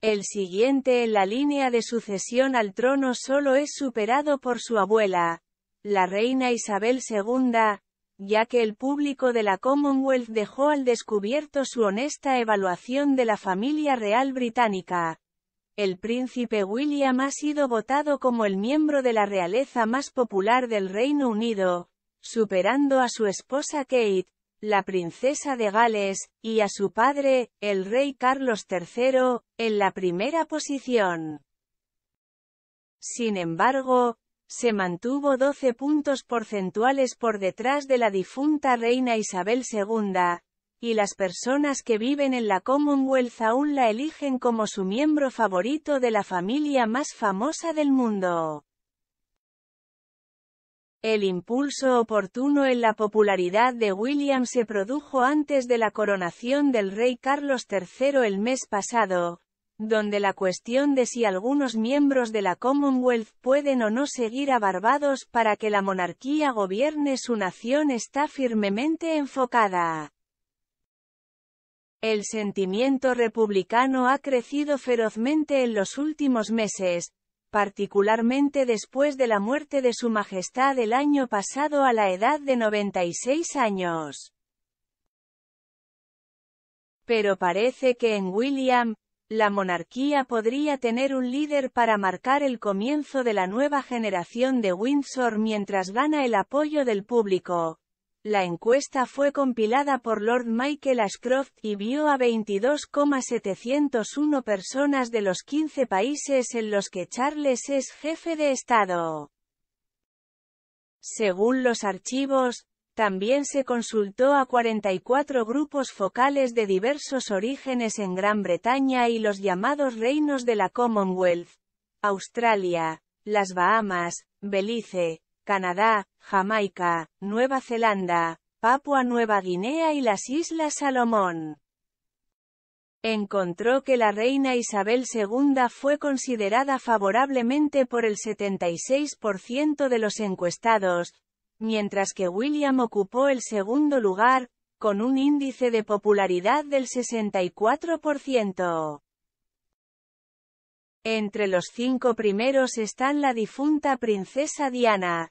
El siguiente en la línea de sucesión al trono solo es superado por su abuela, la reina Isabel II, ya que el público de la Commonwealth dejó al descubierto su honesta evaluación de la familia real británica. El príncipe William ha sido votado como el miembro de la realeza más popular del Reino Unido, superando a su esposa Kate, la princesa de Gales, y a su padre, el rey Carlos III, en la primera posición. Sin embargo, se mantuvo 12 puntos porcentuales por detrás de la difunta reina Isabel II, y las personas que viven en la Commonwealth aún la eligen como su miembro favorito de la familia más famosa del mundo. El impulso oportuno en la popularidad de William se produjo antes de la coronación del rey Carlos III el mes pasado, donde la cuestión de si algunos miembros de la Commonwealth pueden o no seguir a Barbados para que la monarquía gobierne su nación está firmemente enfocada. El sentimiento republicano ha crecido ferozmente en los últimos meses, particularmente después de la muerte de su majestad el año pasado a la edad de 96 años. Pero parece que en William, la monarquía podría tener un líder para marcar el comienzo de la nueva generación de Windsor mientras gana el apoyo del público, la encuesta fue compilada por Lord Michael Ashcroft y vio a 22,701 personas de los 15 países en los que Charles es jefe de Estado. Según los archivos, también se consultó a 44 grupos focales de diversos orígenes en Gran Bretaña y los llamados reinos de la Commonwealth, Australia, las Bahamas, Belice, Canadá, Jamaica, Nueva Zelanda, Papua Nueva Guinea y las Islas Salomón. Encontró que la reina Isabel II fue considerada favorablemente por el 76% de los encuestados, mientras que William ocupó el segundo lugar, con un índice de popularidad del 64%. Entre los cinco primeros están la difunta princesa Diana,